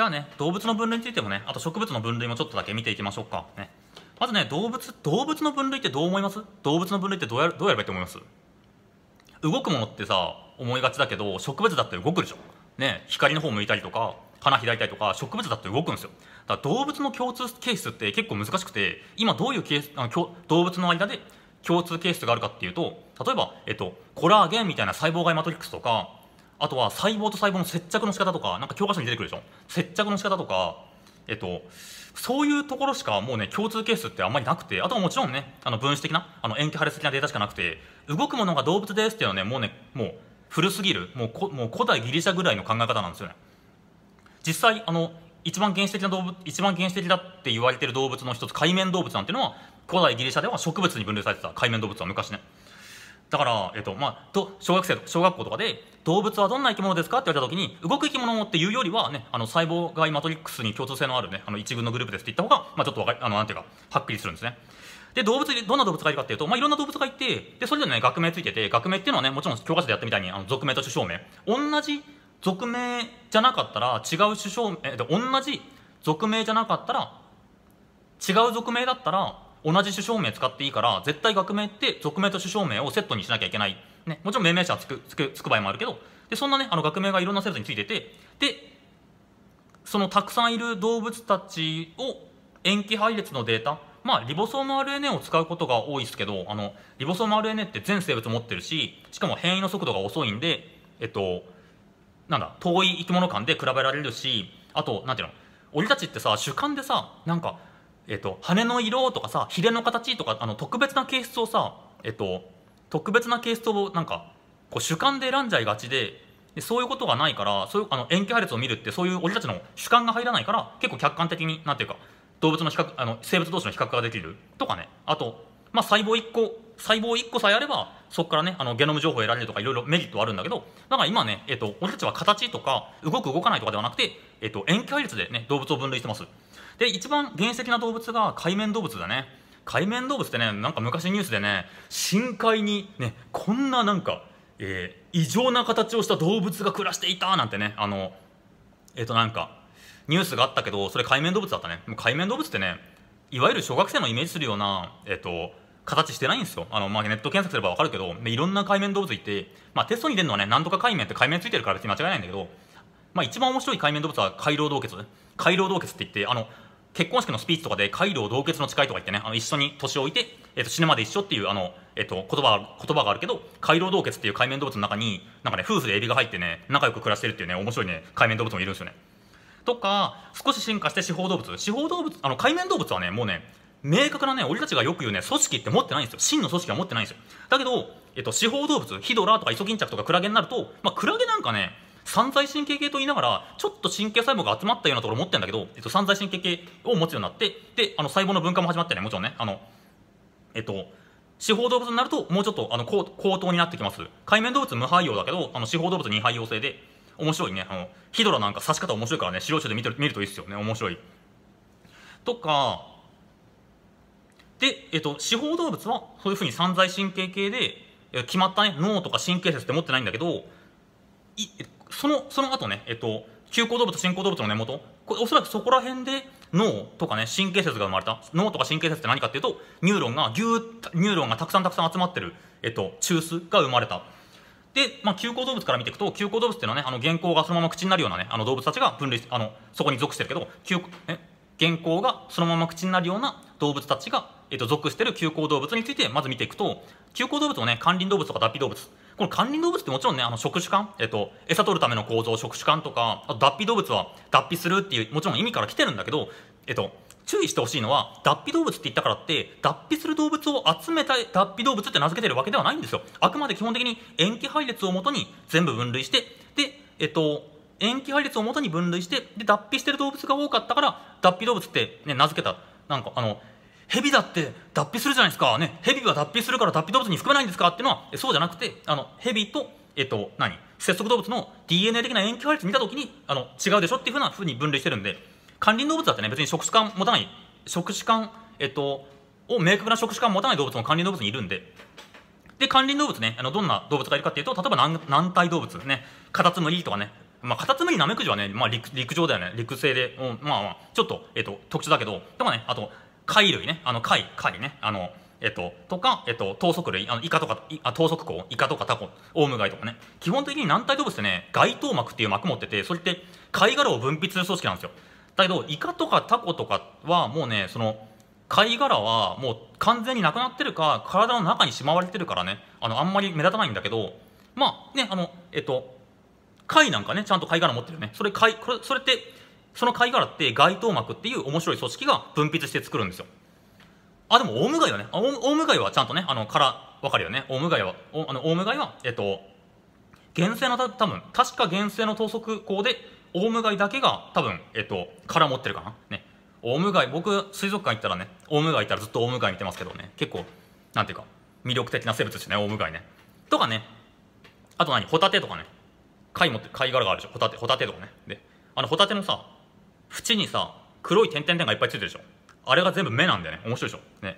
じゃあね、動物の分類についてもね、あと植物の分類もちょっとだけ見ていきましょうか。ね、まずね、動物、動物の分類ってどう思います動物の分類ってどうやどうやればいいと思います動くものってさ、思いがちだけど、植物だって動くでしょ。ね、光の方向いたりとか、花開いたりとか、植物だって動くんですよ。だから動物の共通ケースって結構難しくて、今どういうケース、あの動物の間で共通ケースがあるかっていうと、例えば、えっと、コラーゲンみたいな細胞外マトリックスとか、あとは細胞と細胞の接着の仕方とか、なんか教科書に出てくるでしょ接着の仕方とか、えっと、そういうところしかもうね、共通ケースってあんまりなくて、あとはもちろんね、あの分子的な、あの塩基破裂的なデータしかなくて、動くものが動物ですっていうのはね、もうね、もう古すぎる、もうこもう古代ギリシャぐらいの考え方なんですよね。実際、あの、一番原始的な動物、一番原始的だって言われてる動物の一つ、海綿動物なんていうのは、古代ギリシャでは植物に分類されてた、海綿動物は昔ね。だから、えっとまあ、と小学生と小学校とかで動物はどんな生き物ですかって言われた時に動く生き物っていうよりは、ね、あの細胞外マトリックスに共通性のある、ね、あの一群のグループですって言った方が、まあ、ちょっとわかあのなんていうかはっきりするんですね。で動物どんな動物がいるかっていうと、まあ、いろんな動物がいてでそれぞれね学名ついてて学名っていうのはねもちろん教科書でやったみたいにあの属名と種証明同じ属名じゃなかったら違う種証え、で同じ属名じゃなかったら違う属名だったら同じ種証名使っていいから絶対学名って属名と種証名をセットにしなきゃいけない、ね、もちろん命名者はつくつくつく場合もあるけどでそんなねあの学名がいろんな生物についててでそのたくさんいる動物たちを塩基配列のデータまあリボソーム RNA を使うことが多いですけどあのリボソーム RNA って全生物持ってるししかも変異の速度が遅いんでえっとなんだ遠い生き物間で比べられるしあとなんていうの俺たちってさ主観でさなんかえっと、羽の色とかさヒレの形とかあの特別な形質をさ、えっと、特別な形質をなんかこう主観で選んじゃいがちででそういうことがないからそういうあの塩基配列を見るってそういう俺たちの主観が入らないから結構客観的になんていうか動物の比較あの生物同士の比較ができるとかねあと、まあ、細胞1個細胞1個さえあればそこからねあのゲノム情報を得られるとかいろいろメリットはあるんだけどだから今ね、えっと、俺たちは形とか動く動かないとかではなくて、えっと、塩基配列でね動物を分類してます。で一番原石な動物が海面動物だね海面動物ってねなんか昔ニュースでね深海にねこんななんか、えー、異常な形をした動物が暮らしていたなんてねあのえっ、ー、となんかニュースがあったけどそれ海面動物だったね海面動物ってねいわゆる小学生のイメージするようなえっ、ー、と形してないんですよあの、まあ、ネット検索すれば分かるけどでいろんな海面動物いて、まあ、テストに出るのはねなんとか海面って海面ついてるから別に間違いないんだけど、まあ、一番面白い海面動物は回廊洞穴回廊洞穴って言ってあの結婚式のスピーチとかで、カイロ同結の誓いとか言ってね、あの一緒に年を置いて、えっと、死ぬまで一緒っていうあの、えっと、言葉言葉があるけど、カイロ同結っていう海面動物の中に、なんかね、夫婦でエビが入ってね、仲良く暮らしてるっていうね、面白いね、海面動物もいるんですよね。とか、少し進化して四方動物、四方動物、あの海面動物はね、もうね、明確なね、俺たちがよく言うね、組織って持ってないんですよ。真の組織は持ってないんですよ。だけど、えっと、四方動物、ヒドラとかイソギンチャクとかクラゲになると、まあ、クラゲなんかね、散在神経系と言いながらちょっと神経細胞が集まったようなところを持ってるんだけど、えっと、散在神経系を持つようになってであの細胞の分化も始まってねもちろんねあのえっと四方動物になるともうちょっとあの高高等になってきます海面動物無肺用だけどあの四方動物二肺用性で面白いねあのヒドラなんか刺し方面白いからね資料集で見てる見るといいですよね面白いとかで、えっと、四方動物はそういうふうに散在神経系で決まったね脳とか神経節って持ってないんだけどいそのその後ね、えっと、中高動物新行動物の根元これおそらくそこら辺で脳とかね神経節が生まれた脳とか神経節って何かっていうとニューロンがギューニューロンがたくさんたくさん集まってる、えっと、中枢が生まれた。で、まあ、急行動物から見ていくと、急行動物っていうのはね、あの、原稿がそのまま口になるようなね、あの動物たちが分類あの、そこに属してるけど、球、え、原稿がそのまま口になるような動物たちが、えっと、属してる急行動物について、まず見ていくと、急行動物をね、管理動物とか脱皮動物、この管理動物ってもちろんね、あの食手管、えっと、餌取るための構造、食手管とか、あと脱皮動物は脱皮するっていう、もちろん意味から来てるんだけど、えっと、注意してほしいのは、脱皮動物って言ったからって、脱皮する動物を集めた脱皮動物って名付けてるわけではないんですよ。あくまで基本的に塩基配列をもとに全部分類して、で、えっと、塩基配列をもとに分類して、で、脱皮してる動物が多かったから、脱皮動物ってね、名付けた。なんか、あの、蛇だって脱皮するじゃないですか。ね、蛇は脱皮するから脱皮動物に含めないんですかっていうのは、そうじゃなくて、あの、蛇と、えっと、何節足動物の DNA 的な遠距配列見たときに、あの、違うでしょっていうふうなふうに分類してるんで、管理動物だってね、別に触手感持たない、触手感、えっと、を明確な触手感持たない動物も管理動物にいるんで、で、管理動物ね、あのどんな動物がいるかっていうと、例えば軟軟体動物ね、カタツムリとかね、まあ、カタツムリナメクジはね、まあ陸、陸上だよね、陸生で、うん、まあまあ、ちょっと、えっと、特殊だけど、でもね、あと、貝類ね、あの貝、貝ね、あの、えっと、とか、えっと、等速類、あのイカとか、あ等速鋼、イカとかタコ、オウムガイとかね、基本的に軟体動物ってね、外頭膜っていう膜持ってて、それって貝殻を分泌する組織なんですよ。だけど、イカとかタコとかはもうね、その、貝殻はもう完全になくなってるか、体の中にしまわれてるからね、あの、あんまり目立たないんだけど、まあね、あの、えっと、貝なんかね、ちゃんと貝殻持ってるよね。それ貝、これ、それって、その貝殻って外頭膜っていう面白い組織が分泌して作るんですよあでもオウムガイはねオウムガイはちゃんとねあの殻分かるよねオウムガイはあのオウムガイはえっと原生の多分確か原生の等速光でオウムガイだけが多分えっと殻持ってるかなねオウムガイ僕水族館行ったらねオウムガイったらずっとオウムガイ見てますけどね結構なんていうか魅力的な生物ですねオウムガイねとかねあと何ホタテとかね貝持って貝殻があるでしょホタテホタテとかねであのホタテのさ縁にさ黒い点々点がいっぱいついてるでしょあれが全部目なんだよね面白いでしょね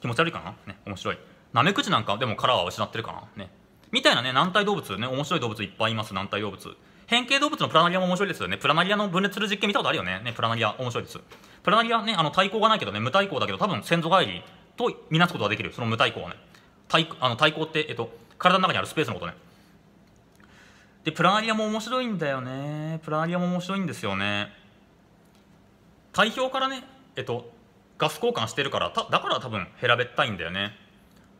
気持ち悪いかなね面白いナメクジなんかでもカラーは失ってるかなねみたいなね軟体動物ね面白い動物いっぱいいます軟体動物変形動物のプラナリアも面白いですよねプラナリアの分裂する実験見たことあるよねねプラナリア面白いですプラナリアねあの対抗がないけどね無対抗だけど多分先祖返りとみなすことができるその無対抗はね対あの対抗ってえっと体の中にあるスペースのことねでプラナリアも面白いんだよねプラナリアも面白いんですよね体表からねえっとガス交換してるからだから多分平べったいんだよね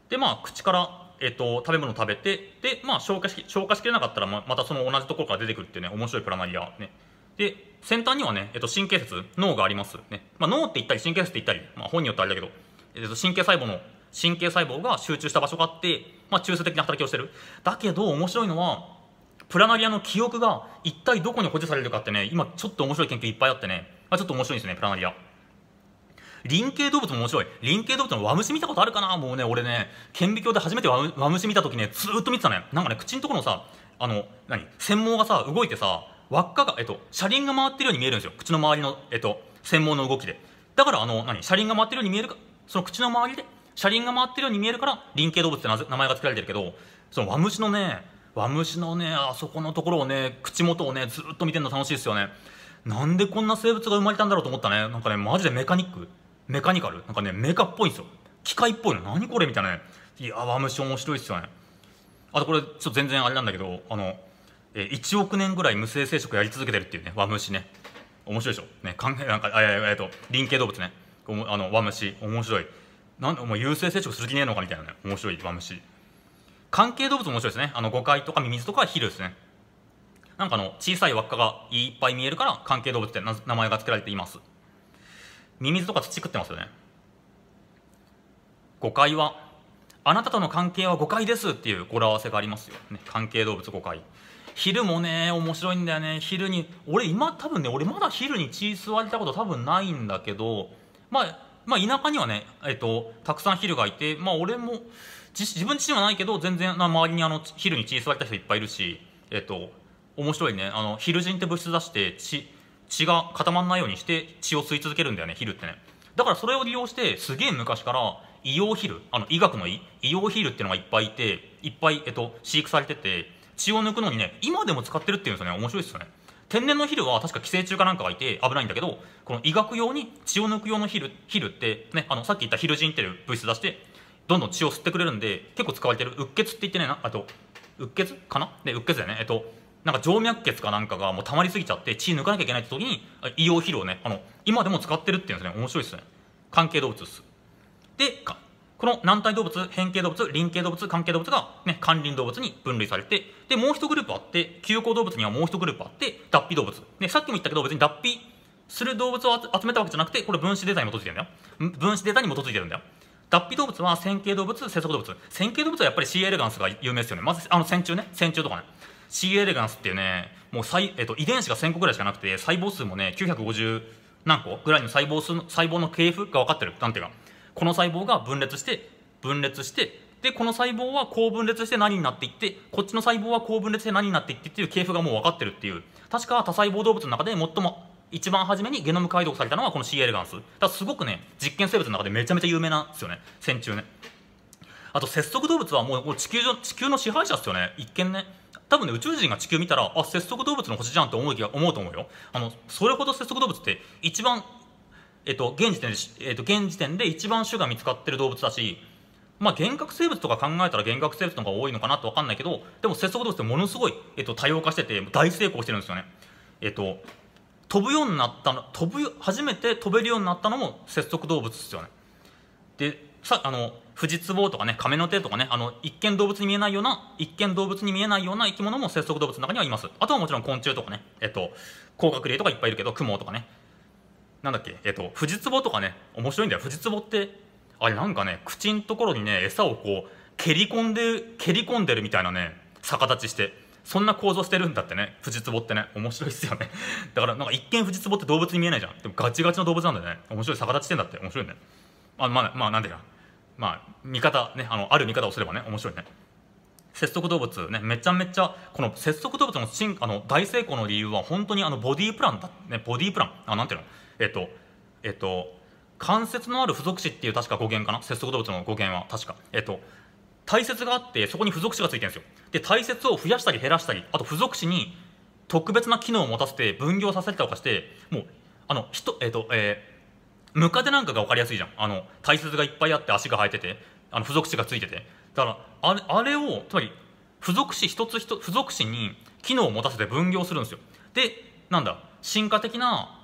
でまあ口からえっと、食べ物食べてで、まあ、消化し消化しきれなかったらまたその同じところから出てくるっていうね面白いプラナリアねで先端にはね、えっと、神経節脳がありますね、まあ、脳って言ったり神経節って言ったり、まあ、本によってあれだけど、えっと、神経細胞の神経細胞が集中した場所があって、まあ、中枢的な働きをしてるだけど面白いのはプラナリアの記憶が一体どこに補助されるかってね、今ちょっと面白い研究いっぱいあってね、まあ、ちょっと面白いんですよね、プラナリア。輪形動物も面白い。輪形動物のワムシ見たことあるかなもうね、俺ね、顕微鏡で初めてワムワムシ見た時ね、ずーっと見てたね。なんかね、口のところのさ、あの、何繊毛がさ、動いてさ、輪っかが、えっと、車輪が回ってるように見えるんですよ。口の周りの、えっと、繊毛の動きで。だから、あの、何車輪が回ってるように見えるか、その口の周りで車輪が回ってるように見えるから、輪形動物って名前が付けられてるけど、そのワムシのね、和虫のねあそこのところをね口元をねずっと見てるの楽しいですよねなんでこんな生物が生まれたんだろうと思ったねなんかねマジでメカニックメカニカルなんかねメカっぽいんですよ機械っぽいの何これみたいなねいやワムシ面白いっすよねあとこれちょっと全然あれなんだけどあの1億年ぐらい無性生殖やり続けてるっていうねワムシね面白いでしょね考えなんかあえっと輪形動物ねあのワムシ面白いなんお前有性生殖する気ねえのかみたいなね面白いワムシ関係動物も面白いですねあのゴカイとかミミズとかヒルですねなんかの小さい輪っかがいっぱい見えるから関係動物って名前が付けられていますミミズとか土食ってますよね誤解はあなたとの関係は誤解ですっていう語呂合わせがありますよ、ね、関係動物誤解昼もね面白いんだよね昼に俺今多分ね俺まだ昼に血吸われたこと多分ないんだけどまあまあ田舎にはねえっとたくさん昼がいてまあ俺も自分自身はないけど全然周りにあの昼に血吸われた人いっぱいいるし、えっと、面白いねあのジンって物質出して血血が固まらないようにして血を吸い続けるんだよねヒルってねだからそれを利用してすげえ昔から硫黄ヒルあの医学の医硫黄ヒルっていうのがいっぱいいていっぱい、えっと、飼育されてて血を抜くのにね今でも使ってるっていうんですよね面白いですよね天然のヒルは確か寄生虫かなんかがいて危ないんだけどこの医学用に血を抜く用のヒルヒルって、ね、あのさっき言ったヒルジンっていう物質出してどんどん血を吸ってくれるんで結構使われてるうっ血って言ってねなあとうっ血かなでうっ血だよねえっとなんか静脈血かなんかがもう溜まりすぎちゃって血抜かなきゃいけないって時に硫黄肥料ねあの今でも使ってるっていうんですね面白いですね関係動物ですでこの軟体動物変形動物輪形動物関係動物が、ね、関輪動物に分類されてでもう一グループあって急行動物にはもう一グループあって脱皮動物でさっきも言ったけど別に脱皮する動物を集めたわけじゃなくてこれ分子データに基づいてるんだよ分子データに基づいてるんだよ脱皮動物は線形動物生息動物線形動物はやっぱり C エレガンスが有名ですよねまずあの線虫ね線虫とかね C エレガンスっていうねもうえっと、遺伝子が1000個ぐらいしかなくて細胞数もね950何個ぐらいの細胞数の細胞の系譜が分かってるなんていうかこの細胞が分裂して分裂してでこの細胞はこう分裂して何になっていってこっちの細胞はこう分裂して何になっていってっていう系譜がもう分かってるっていう確か多細胞動物の中で最も一番初めにゲノム解読されたのはこの C. エレガンスだすごくね実験生物の中でめちゃめちゃ有名なんですよね線虫ねあと節足動物はもう地球地球の支配者ですよね一見ね多分ね宇宙人が地球見たらあ節足動物の星じゃんって思う思うと思うよあのそれほど節足動物って一番えっと現時点で、えっと、現時点で一番種が見つかってる動物だしまあ、幻覚生物とか考えたら幻覚生物の方が多いのかなって分かんないけどでも節足動物ってものすごい、えっと、多様化してて大成功してるんですよね。えっと飛ぶようになったの飛ぶ初めて飛べるようになったのも節足動物ですよねでさあのフジツボとかね亀の手とかねあの一見動物に見えないような一見動物に見えないような生き物も節足動物の中にはいますあとはもちろん昆虫とかねえっと甲殻類とかいっぱいいるけどクモとかねなんだっけえっとフジツボとかね面白いんだよフジツボってあれなんかね口のところにね餌をこう蹴り込んで蹴り込んでるみたいなね逆立ちしてそんな構造してるんだってねフジツボってね面白いっすよね だからなんか一見フジツボって動物に見えないじゃんでもガチガチの動物なんだよね面白い逆立ちしてんだって面白いねあまあまあなんでかまあ見方ねあのある見方をすればね面白いね節足動物ねめちゃめちゃこの節足動物の進あの大成功の理由は本当にあのボディープランだねボディープランあなんていうのえっとえっと関節のある付属詞っていう確か語源かな節足動物の語源は確かえっと大切があってそこに付属詞がついてるんですよで大切を増やしたり減らしたりあと付属詞に特別な機能を持たせて分業させたりとかしてもうあの人えっ、ー、とえー、ムカデなんかが分かりやすいじゃんあの大切がいっぱいあって足が生えててあの付属詞がついててだからあれあれをつまり付属詞一つ一つ付属詞に機能を持たせて分業するんですよでなんだ進化的な、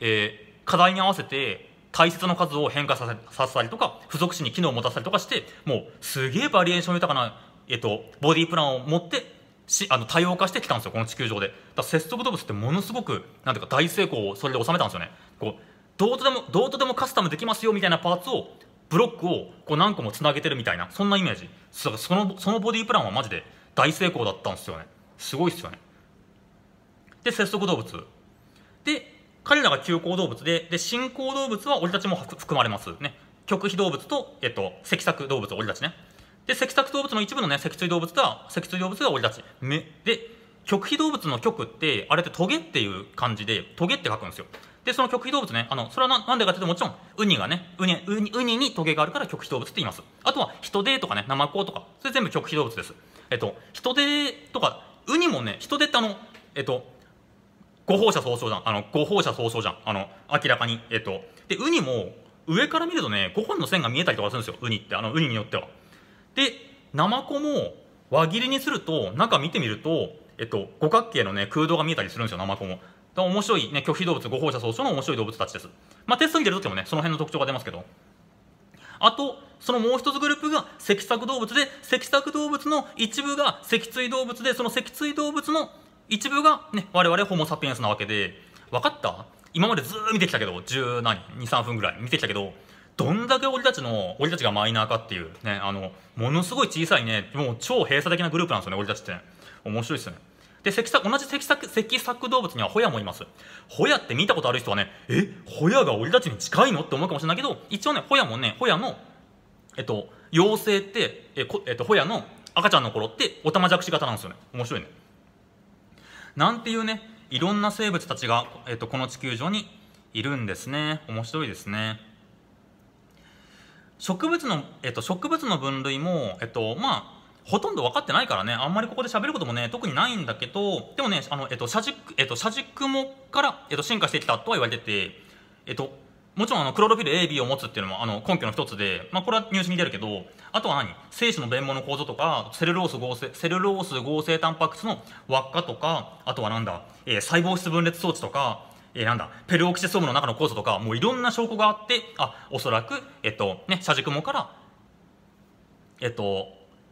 えー、課題に合わせて解説の数を変化させさせたりとか、付属紙に機能を持たせたりとかして、もうすげえバリエーション豊かな、えっと、ボディープランを持ってしあの多様化してきたんですよこの地球上でだ節足動物ってものすごくなんていうか大成功をそれで収めたんですよねこうどうとでもどうとでもカスタムできますよみたいなパーツをブロックをこう何個もつなげてるみたいなそんなイメージそのそのボディープランはマジで大成功だったんですよねすごいっすよねで節足動物で彼らが急行動物で、で、進行動物は俺たちも含まれます。ね。極秘動物と、えっと、脊索動物、俺たちね。で、脊索動物の一部のね、脊椎動物とは、脊椎動物が俺たち。目。で、極秘動物の極って、あれってトゲっていう感じで、トゲって書くんですよ。で、その極秘動物ね、あの、それはなんでかっていうと、もちろん、ウニがね、ウニ、ウニ、ウニにトゲがあるから極秘動物って言います。あとは、ヒトデとかね、ナマコとか、それ全部極秘動物です。えっと、ヒトデとか、ウニもね、ヒトデってあの、えっと、誤放射早々じゃん。あの、誤放射早々じゃん。あの、明らかに。えっと。で、ウニも、上から見るとね、5本の線が見えたりとかするんですよ。ウニって。あの、ウニによっては。で、ナマコも、輪切りにすると、中見てみると、えっと、五角形のね、空洞が見えたりするんですよ、ナマコも。面白い、ね、拒否動物、誤放射早々の面白い動物たちです。まあ、テストに出るときもね、その辺の特徴が出ますけど。あと、そのもう一つグループが脊索動物で、脊索動物の一部が脊椎動物で、その脊椎動物の一部が、ね、我々ホモ・サピエンスなわけで分かった今までずー見てきたけど十何23分ぐらい見てきたけどどんだけ俺たちの俺たちがマイナーかっていうねあのものすごい小さいねもう超閉鎖的なグループなんですよね俺たちって面白いですよねで脊作、同じ脊索脊作動物にはホヤもいますホヤって見たことある人はねえホヤが俺たちに近いのって思うかもしれないけど一応ねホヤもねホヤの、えっと妖精ってええっと、ホヤの赤ちゃんの頃ってオタマジャクシ型なんですよね面白いねなんていうねいろんな生物たちが、えっとこの地球上にいるんですね面白いですね植物の、えっと植物の分類も、えっとまあ、ほとんど分かってないからねあんまりここで喋ることもね特にないんだけどでもねあの、えっと、と社軸、えっと、と社軸もから、えっと、と進化してきたとは言われててえっともちろんあのクロロフィル AB を持つっていうのもあの根拠の一つで、まあ、これは入試に出るけどあとは何精子の弁網の構造とかセルロース合成セルロース合成タンパク質の輪っかとかあとはなんだ、えー、細胞質分裂装置とか、えー、なんだペルオキシソームの中の酵素とかもういろんな証拠があってあおそらく、えっとね、車軸もからえっと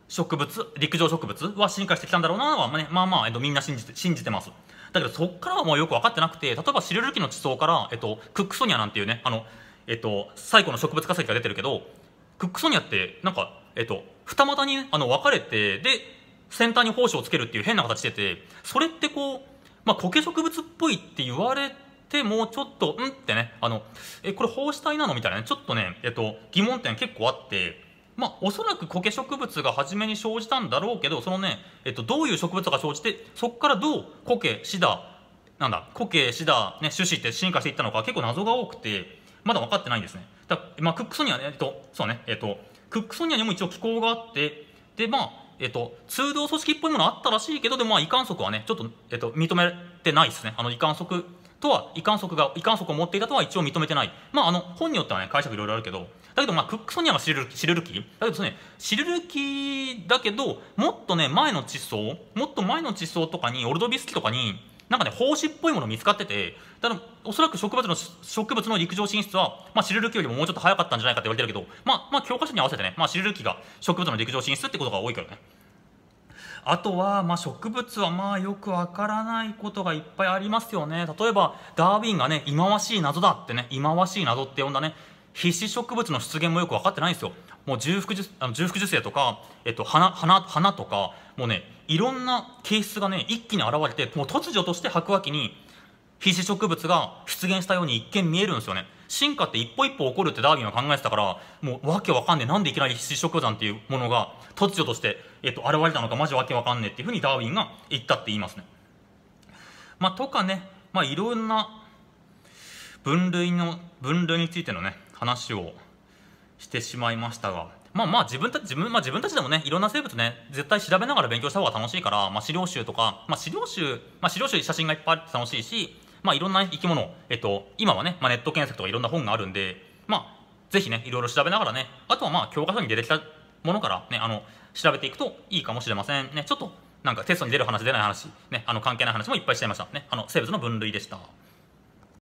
植物陸上植物は進化してきたんだろうなは、まあね、まあまあ、えっと、みんな信じて信じてます。だけどそこからはもうよく分かってなくて例えばシルル紀の地層から、えっと、クックソニアなんていうねあの、えっと、最古の植物化石が出てるけどクックソニアってなんか、えっと、二股にあの分かれてで先端に胞子をつけるっていう変な形でてそれってこう、まあ、苔植物っぽいって言われて。もうちょっと、んってね、あの、え、これ胞子体なのみたいなね、ちょっとね、えっと、疑問点結構あって、まあ、おそらく苔植物が初めに生じたんだろうけどそのね、えっと、どういう植物が生じてそこからどう苔シダなんだ苔シダ、ね、種子って進化していったのか結構謎が多くてまだ分かってないんですねだ、まあ、クックソニアねえっとそうねえっとクックソニアにも一応気候があってでまあえっと、通道組織っぽいものあったらしいけどでも、まあ、移管則はねちょっと、えっと、認めてないですねあの移管則とは遺憾則が遺憾則を持っていたとは一応認めてない、まあ、あの本によっては、ね、解釈いろいろあるけどだけど、まあ、クックソニアる、知れるキだけど、ね、知るるキだけどもっとね前の地層もっと前の地層とかにオルドビスキとかになんかね胞子っぽいもの見つかっててただおそらく植物の植物の陸上進出は、まあ、知ルるキよりももうちょっと早かったんじゃないかって言われてるけど、まあ、まあ教科書に合わせてね、まあ、知ルるキが植物の陸上進出ってことが多いからねあとはまあ、植物はまあよくわからないことがいっぱいありますよね例えばダーウィンがね忌まわしい謎だってね忌まわしい謎って呼んだね必死植物の出現もよく分かってないんですよもう重複樹あの重複樹生とか、えっと、花花花とかもうねいろんな形質がね一気に現れてもう突如として白亜紀に必死植物が出現したように一見見えるんですよね進化って一歩一歩起こるってダーウィンは考えてたから、もうわけわかんねえ。なんでいきなり必死食山っていうものが突如として、えっと、現れたのかマジわけわかんねえっていうふうにダーウィンが言ったって言いますね。まあ、とかね、まあ、いろんな分類の、分類についてのね、話をしてしまいましたが、まあまあ自分たち、自分、まあ自分たちでもね、いろんな生物ね、絶対調べながら勉強した方が楽しいから、まあ資料集とか、まあ資料集、まあ資料集写真がいっぱいあって楽しいし、まあ、いろんな生き物、えっと、今はね、まあ、ネット検索とかいろんな本があるんで、まあ、ぜひね、いろいろ調べながらね、あとはまあ、教科書に出てきたものからね、あの、調べていくといいかもしれません。ね、ちょっと、なんかテストに出る話、出ない話、ね、あの、関係ない話もいっぱいしちゃいました。ね、あの、生物の分類でした。